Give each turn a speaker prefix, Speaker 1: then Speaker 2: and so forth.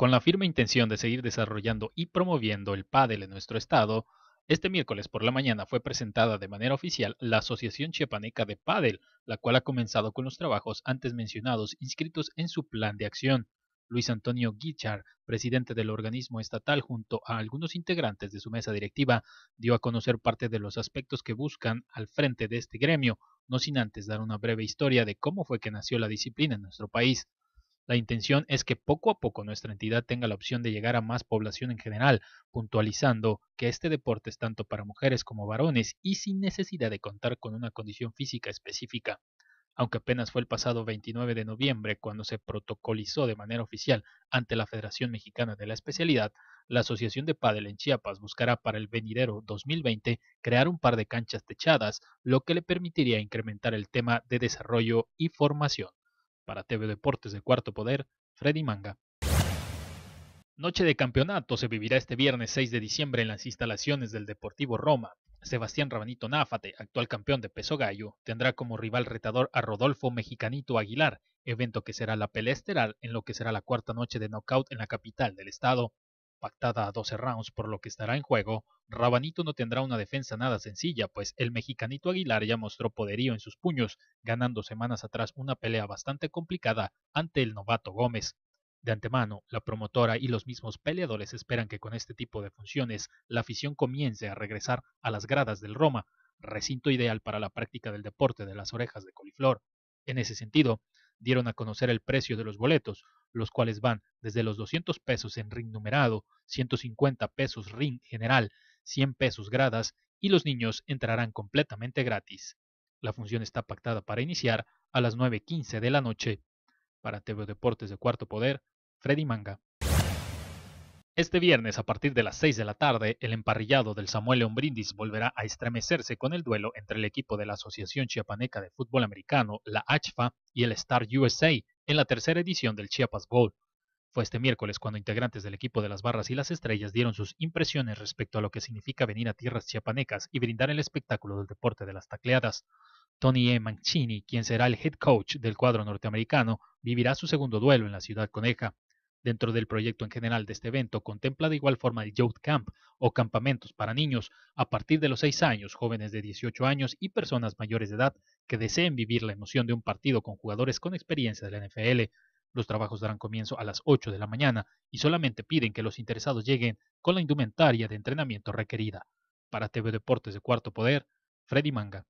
Speaker 1: Con la firme intención de seguir desarrollando y promoviendo el pádel en nuestro estado, este miércoles por la mañana fue presentada de manera oficial la Asociación Chiapaneca de Pádel, la cual ha comenzado con los trabajos antes mencionados inscritos en su plan de acción. Luis Antonio Guichar, presidente del organismo estatal, junto a algunos integrantes de su mesa directiva, dio a conocer parte de los aspectos que buscan al frente de este gremio, no sin antes dar una breve historia de cómo fue que nació la disciplina en nuestro país. La intención es que poco a poco nuestra entidad tenga la opción de llegar a más población en general, puntualizando que este deporte es tanto para mujeres como varones y sin necesidad de contar con una condición física específica. Aunque apenas fue el pasado 29 de noviembre cuando se protocolizó de manera oficial ante la Federación Mexicana de la Especialidad, la Asociación de Padel en Chiapas buscará para el venidero 2020 crear un par de canchas techadas, lo que le permitiría incrementar el tema de desarrollo y formación. Para TV Deportes de Cuarto Poder, Freddy Manga. Noche de campeonato se vivirá este viernes 6 de diciembre en las instalaciones del Deportivo Roma. Sebastián Rabanito Náfate, actual campeón de peso gallo, tendrá como rival retador a Rodolfo Mexicanito Aguilar, evento que será la pelea en lo que será la cuarta noche de knockout en la capital del estado pactada a 12 rounds por lo que estará en juego, Rabanito no tendrá una defensa nada sencilla, pues el mexicanito Aguilar ya mostró poderío en sus puños, ganando semanas atrás una pelea bastante complicada ante el novato Gómez. De antemano, la promotora y los mismos peleadores esperan que con este tipo de funciones la afición comience a regresar a las gradas del Roma, recinto ideal para la práctica del deporte de las orejas de coliflor. En ese sentido, dieron a conocer el precio de los boletos, los cuales van desde los 200 pesos en ring numerado, 150 pesos ring general, 100 pesos gradas y los niños entrarán completamente gratis. La función está pactada para iniciar a las 9.15 de la noche. Para TV Deportes de Cuarto Poder, Freddy Manga. Este viernes, a partir de las 6 de la tarde, el emparrillado del Samuel León Brindis volverá a estremecerse con el duelo entre el equipo de la Asociación Chiapaneca de Fútbol Americano, la ACHFA, y el Star USA, en la tercera edición del Chiapas Bowl. Fue este miércoles cuando integrantes del equipo de las Barras y las Estrellas dieron sus impresiones respecto a lo que significa venir a tierras chiapanecas y brindar el espectáculo del deporte de las tacleadas. Tony E. Mancini, quien será el head coach del cuadro norteamericano, vivirá su segundo duelo en la ciudad coneja. Dentro del proyecto en general de este evento contempla de igual forma el Youth Camp o campamentos para niños a partir de los 6 años, jóvenes de 18 años y personas mayores de edad que deseen vivir la emoción de un partido con jugadores con experiencia de la NFL. Los trabajos darán comienzo a las 8 de la mañana y solamente piden que los interesados lleguen con la indumentaria de entrenamiento requerida. Para TV Deportes de Cuarto Poder, Freddy Manga.